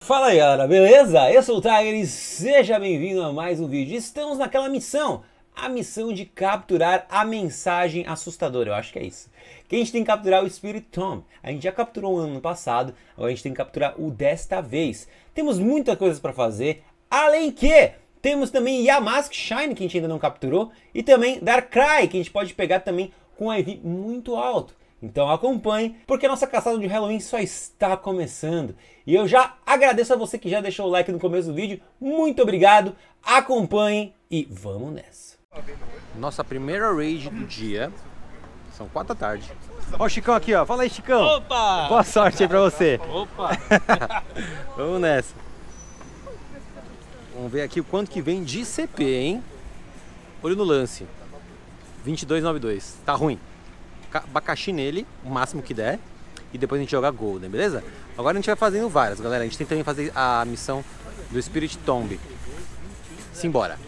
Fala aí galera, beleza? Eu sou o Tiger e seja bem-vindo a mais um vídeo. Estamos naquela missão, a missão de capturar a mensagem assustadora, eu acho que é isso. Que a gente tem que capturar o Spirit Tom. A gente já capturou um ano passado, agora a gente tem que capturar o desta vez. Temos muitas coisas para fazer, além que temos também Yamask Shine, que a gente ainda não capturou, e também Darkrai, que a gente pode pegar também com um IV muito alto. Então acompanhe, porque a nossa caçada de Halloween só está começando. E eu já agradeço a você que já deixou o like no começo do vídeo. Muito obrigado, acompanhe e vamos nessa. Nossa primeira raid do dia. São quatro da tarde. Ó o Chicão aqui, ó. Fala aí, Chicão. Opa! Boa sorte aí pra você. Opa! vamos nessa. Vamos ver aqui o quanto que vem de CP, hein? Olho no lance. 2292. Tá ruim. Abacaxi nele, o máximo que der. E depois a gente joga Golden, beleza? Agora a gente vai fazendo várias, galera. A gente tem também fazer a missão do Spirit Tomb. Simbora.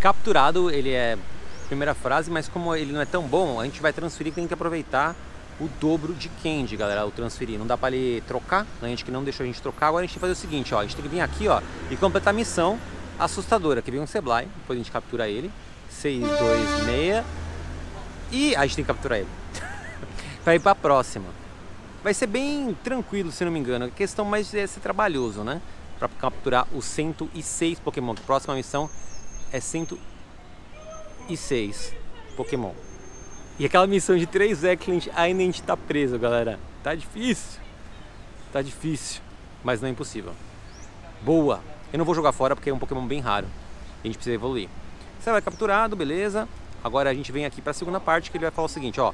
Capturado, ele é primeira frase, mas como ele não é tão bom, a gente vai transferir que tem que aproveitar o dobro de candy, galera, o transferir. Não dá pra ele trocar, né? a gente que não deixou a gente trocar. Agora a gente tem que fazer o seguinte, ó. A gente tem que vir aqui, ó, e completar a missão assustadora, que vem um Seblai, depois a gente captura ele. 626 e a gente tem que capturar ele. para ir para a próxima. Vai ser bem tranquilo, se não me engano. A questão mais é ser trabalhoso, né? Para capturar os 106 Pokémon. A próxima missão é 106 Pokémon. E aquela missão de 3 Excellent ainda a gente tá preso, galera. Tá difícil. Tá difícil. Mas não é impossível. Boa! Eu não vou jogar fora porque é um Pokémon bem raro. A gente precisa evoluir. Você vai capturado, beleza. Agora a gente vem aqui para a segunda parte que ele vai falar o seguinte, ó,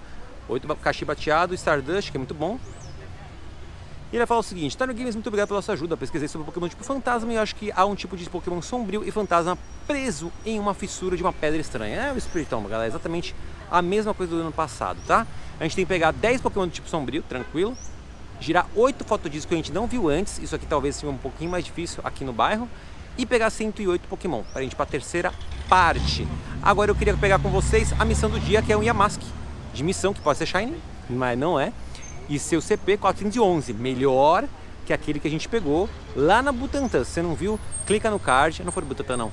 oito abacaxi bateado, Stardust, que é muito bom. E ele vai falar o seguinte, Taro Games, muito obrigado pela sua ajuda. Pesquisei sobre Pokémon tipo fantasma e acho que há um tipo de Pokémon sombrio e fantasma preso em uma fissura de uma pedra estranha. É o Espiritomba, galera, é exatamente a mesma coisa do ano passado, tá? A gente tem que pegar 10 Pokémon do tipo sombrio, tranquilo, girar 8 fotodiscos que a gente não viu antes, isso aqui talvez seja um pouquinho mais difícil aqui no bairro, e pegar 108 Pokémon, para a gente para a terceira parte. Agora eu queria pegar com vocês a missão do dia, que é um Yamask, de missão, que pode ser Shiny, mas não é, e seu CP 411, melhor que aquele que a gente pegou lá na Butantã. Se você não viu, clica no card, não foi no Butantã não,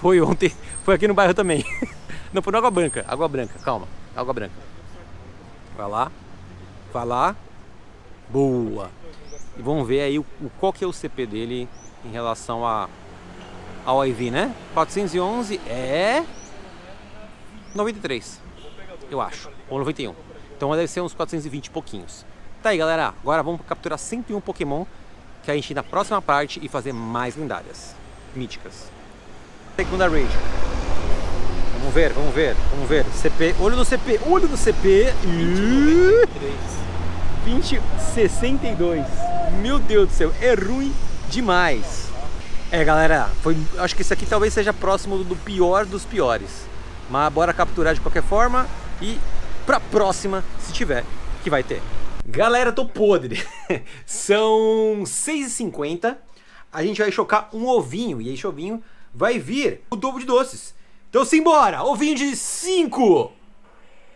foi ontem, foi aqui no bairro também, não, foi no Água Branca, Água Branca, calma, Água Branca. Vai lá, vai lá, boa. E vamos ver aí o, o, qual que é o CP dele em relação a, ao IV, né? 411 é 93, eu acho, ou 91. Então deve ser uns 420 e pouquinhos. Tá aí, galera. Agora vamos capturar 101 Pokémon que a gente na próxima parte e fazer mais lendárias míticas. Segunda raid. Vamos ver, vamos ver, vamos ver. CP, olho do CP, olho do CP. e 62. Meu Deus do céu, é ruim demais. É, galera, foi, acho que isso aqui talvez seja próximo do pior dos piores. Mas bora capturar de qualquer forma e pra próxima, se tiver, que vai ter. Galera, tô podre. São 6h50. A gente vai chocar um ovinho. E esse ovinho vai vir o dobro de doces. Então simbora! Ovinho de 5!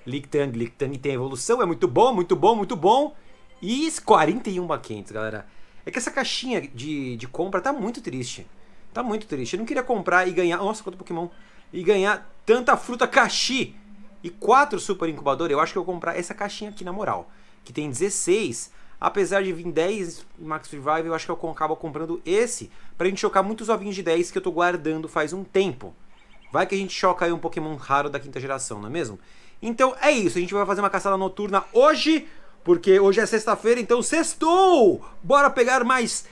Lictang, Lictang tem evolução. É muito bom, muito bom, muito bom. E 41 baquentes, galera. É que essa caixinha de, de compra tá muito triste. Tá muito triste. Eu não queria comprar e ganhar... Nossa, quanto Pokémon e ganhar tanta fruta caxi e quatro super incubador, eu acho que eu vou comprar essa caixinha aqui na moral, que tem 16. Apesar de vir 10 Max Revive, eu acho que eu acabo comprando esse pra gente chocar muitos ovinhos de 10 que eu tô guardando faz um tempo. Vai que a gente choca aí um Pokémon raro da quinta geração, não é mesmo? Então é isso, a gente vai fazer uma caçada noturna hoje, porque hoje é sexta-feira, então sextou! Bora pegar mais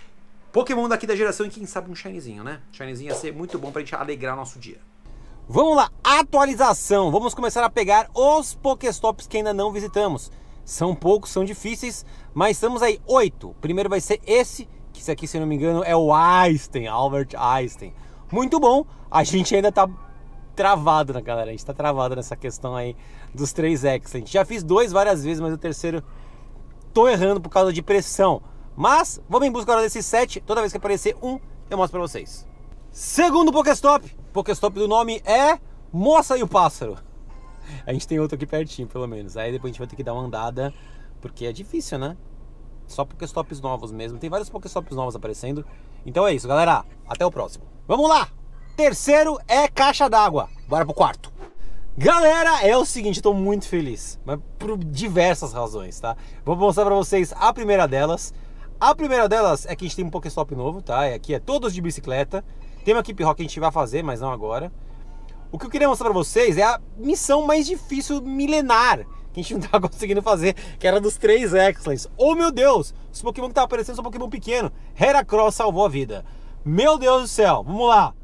Pokémon da quinta geração e quem sabe um Shinezinho, né? Shinezinho ia ser muito bom pra gente alegrar nosso dia. Vamos lá, atualização. Vamos começar a pegar os Pokéstops que ainda não visitamos. São poucos, são difíceis, mas estamos aí oito. Primeiro vai ser esse, que esse aqui, se não me engano, é o Einstein, Albert Einstein. Muito bom. A gente ainda tá travado, né, galera? A gente tá travado nessa questão aí dos três Excellent. Já fiz dois várias vezes, mas o terceiro tô errando por causa de pressão. Mas vamos em busca agora desses sete. Toda vez que aparecer um, eu mostro pra vocês. Segundo Pokéstop, Pokestop do nome é Moça e o Pássaro. A gente tem outro aqui pertinho, pelo menos. Aí depois a gente vai ter que dar uma andada, porque é difícil, né? Só Pokestops novos mesmo. Tem vários Pokestops novos aparecendo. Então é isso, galera. Até o próximo. Vamos lá! Terceiro é caixa d'água. Bora pro quarto. Galera, é o seguinte, eu tô muito feliz, mas por diversas razões, tá? Vou mostrar pra vocês a primeira delas. A primeira delas é que a gente tem um Pokéstop novo, tá? E é, aqui é todos de bicicleta. Tem uma equipe rock que a gente vai fazer, mas não agora. O que eu queria mostrar para vocês é a missão mais difícil milenar que a gente não tava tá conseguindo fazer, que era dos três Excellence. Oh meu Deus, os Pokémon que tava tá aparecendo são um Pokémon pequeno. Heracross salvou a vida. Meu Deus do céu, vamos lá.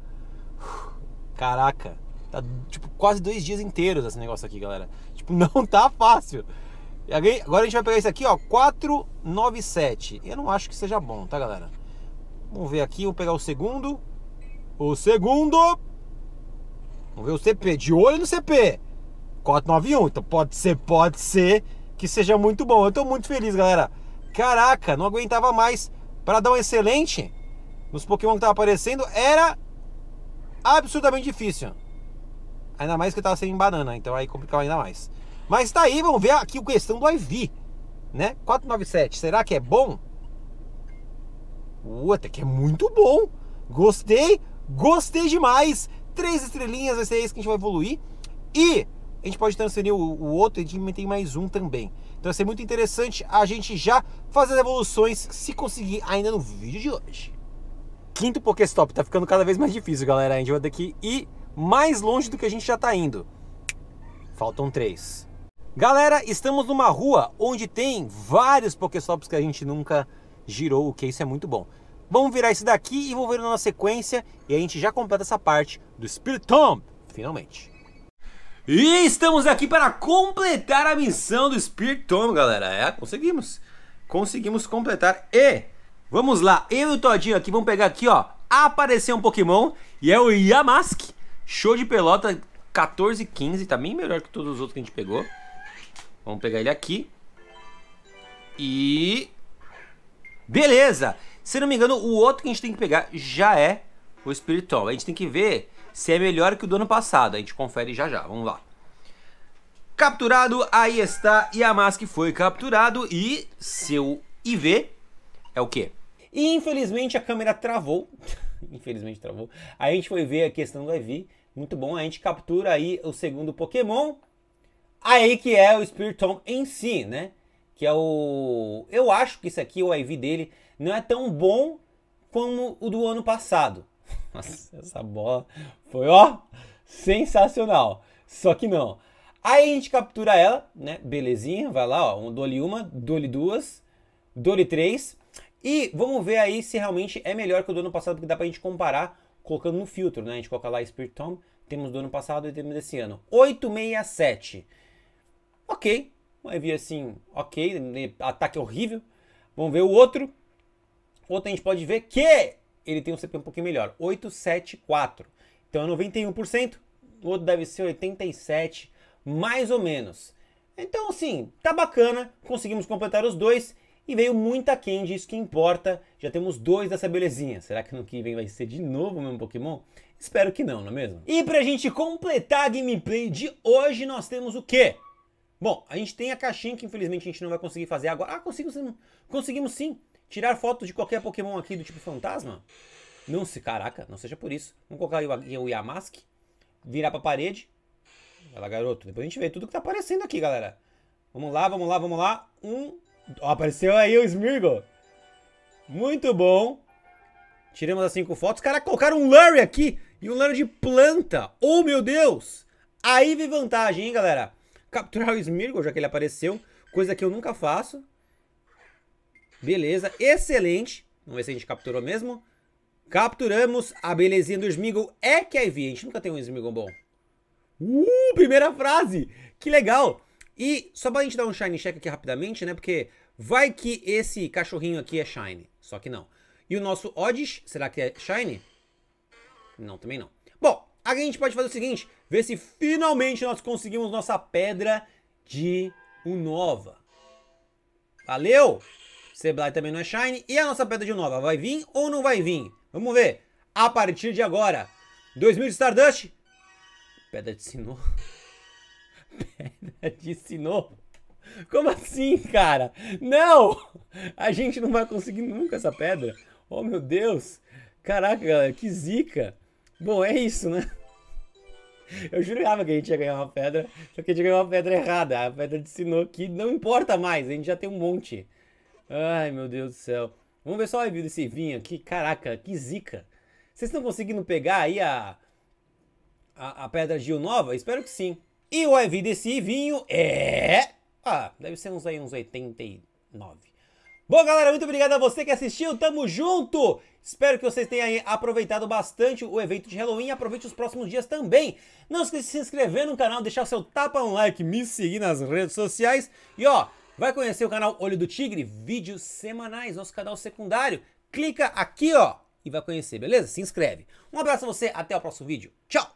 Caraca, tá tipo quase dois dias inteiros esse negócio aqui, galera. Tipo, não tá fácil. Agora a gente vai pegar esse aqui, ó, 497. Eu não acho que seja bom, tá, galera? Vamos ver aqui, vou pegar o segundo. O segundo. Vamos ver o CP. De olho no CP. 491. Então pode ser, pode ser que seja muito bom. Eu tô muito feliz, galera. Caraca, não aguentava mais. Para dar um excelente nos Pokémon que tava aparecendo, era absurdamente difícil. Ainda mais que eu tava sem banana, então aí complicava ainda mais. Mas tá aí, vamos ver aqui o questão do IV, né? 497, será que é bom? até que é muito bom. Gostei. Gostei demais! Três estrelinhas, vai ser é esse que a gente vai evoluir. E a gente pode transferir o, o outro e a gente tem mais um também. Então vai ser muito interessante a gente já fazer as evoluções, se conseguir, ainda no vídeo de hoje. Quinto Pokéstop, tá ficando cada vez mais difícil, galera. A gente vai daqui e mais longe do que a gente já tá indo. Faltam três. Galera, estamos numa rua onde tem vários Pokéstops que a gente nunca girou, o que isso é muito bom. Vamos virar esse daqui e vou ver na sequência e a gente já completa essa parte do Spirit Tomb, finalmente. E estamos aqui para completar a missão do Spirit Tomb, galera. É, conseguimos. Conseguimos completar e vamos lá. Eu e o Todinho aqui vamos pegar aqui, ó, Aparecer um Pokémon e é o Yamask. Show de pelota 14 15, tá bem melhor que todos os outros que a gente pegou. Vamos pegar ele aqui. E beleza. Se não me engano, o outro que a gente tem que pegar já é o espiritual. A gente tem que ver se é melhor que o do ano passado. A gente confere já já, vamos lá. Capturado, aí está Yamaski foi capturado e seu IV é o quê? E infelizmente a câmera travou. infelizmente travou. a gente foi ver a questão do IV. Muito bom, a gente captura aí o segundo Pokémon. Aí que é o Spiritomb em si, né? Que é o... Eu acho que isso aqui, é o IV dele, não é tão bom como o do ano passado. Nossa, essa bola foi ó, sensacional. Só que não. Aí a gente captura ela, né? Belezinha, vai lá, ó, um, dole uma, dole duas, dole três. E vamos ver aí se realmente é melhor que o do ano passado, porque dá pra gente comparar colocando no filtro, né? A gente coloca lá Spirit Tom, temos do ano passado e temos desse ano. 867. Ok. Vai vir assim, ok, né? ataque horrível. Vamos ver o outro. Outro a gente pode ver que ele tem um CP um pouquinho melhor, 874. Então é 91%, o outro deve ser 87, mais ou menos. Então assim, tá bacana, conseguimos completar os dois e veio muita Candy, isso que importa. Já temos dois dessa belezinha. Será que no que vem vai ser de novo o mesmo Pokémon? Espero que não, não é mesmo? E pra gente completar a gameplay de hoje, nós temos o quê? Bom, a gente tem a caixinha que infelizmente a gente não vai conseguir fazer agora. Ah, conseguimos, conseguimos sim. Tirar foto de qualquer Pokémon aqui do tipo fantasma? Não se, caraca, não seja por isso. Vamos colocar aí o Yamask, virar pra parede. Vai lá, garoto. Depois a gente vê tudo que tá aparecendo aqui, galera. Vamos lá, vamos lá, vamos lá. Um. Ó, apareceu aí o Smirgle. Muito bom. Tiramos as cinco fotos. Cara, colocaram um Lurry aqui e um Lurry de planta. Oh, meu Deus! Aí vem vantagem, hein, galera? Capturar o Smirgle, já que ele apareceu. Coisa que eu nunca faço. Beleza, excelente. Vamos ver se a gente capturou mesmo. Capturamos a belezinha do Smiggle É que aí vi, a gente nunca tem um Smiggle bom. Uh, primeira frase! Que legal! E só pra gente dar um Shine Check aqui rapidamente, né? Porque vai que esse cachorrinho aqui é Shine. Só que não. E o nosso Odds, será que é Shine? Não, também não. Bom, aqui a gente pode fazer o seguinte. Ver se finalmente nós conseguimos nossa pedra de Unova. Valeu! Seblai também não é Shine. E a nossa pedra de nova, vai vir ou não vai vir? Vamos ver. A partir de agora, 2000 de Stardust. Pedra de Sinô. Pedra de Sinô. Como assim, cara? Não! A gente não vai conseguir nunca essa pedra. Oh, meu Deus. Caraca, galera, que zica. Bom, é isso, né? Eu jurava que a gente ia ganhar uma pedra, só que a gente ganhou uma pedra errada, a pedra de Sinô, que não importa mais, a gente já tem um monte. Ai, meu Deus do céu. Vamos ver só a review desse vinho aqui. Caraca, que zica. Vocês estão conseguindo pegar aí a, a, a, pedra Gil nova? Espero que sim. E o review desse vinho é... Ah, deve ser uns aí uns 89. Bom, galera, muito obrigado a você que assistiu. Tamo junto! Espero que vocês tenham aproveitado bastante o evento de Halloween. Aproveite os próximos dias também. Não esqueça de se inscrever no canal, deixar o seu tapa no like, me seguir nas redes sociais. E ó, Vai conhecer o canal Olho do Tigre? Vídeos semanais, nosso canal secundário. Clica aqui, ó, e vai conhecer, beleza? Se inscreve. Um abraço a você, até o próximo vídeo. Tchau!